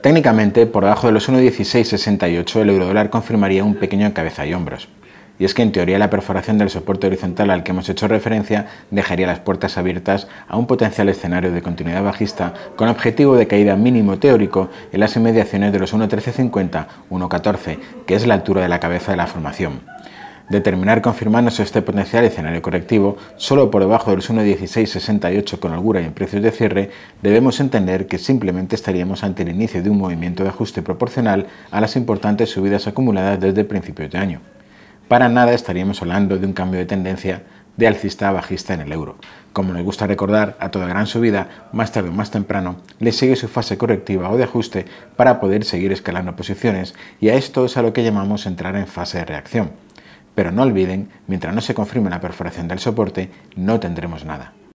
Técnicamente, por debajo de los 1.1668 el eurodólar confirmaría un pequeño cabeza y hombros. Y es que en teoría la perforación del soporte horizontal al que hemos hecho referencia dejaría las puertas abiertas a un potencial escenario de continuidad bajista con objetivo de caída mínimo teórico en las inmediaciones de los 1.1350-1.14, que es la altura de la cabeza de la formación. Determinar terminar confirmándose este potencial escenario correctivo, solo por debajo de los 1.1668 con holgura y en precios de cierre, debemos entender que simplemente estaríamos ante el inicio de un movimiento de ajuste proporcional a las importantes subidas acumuladas desde principios de año. Para nada estaríamos hablando de un cambio de tendencia de alcista a bajista en el euro. Como nos gusta recordar, a toda gran subida, más tarde o más temprano, le sigue su fase correctiva o de ajuste para poder seguir escalando posiciones y a esto es a lo que llamamos entrar en fase de reacción pero no olviden, mientras no se confirme la perforación del soporte, no tendremos nada.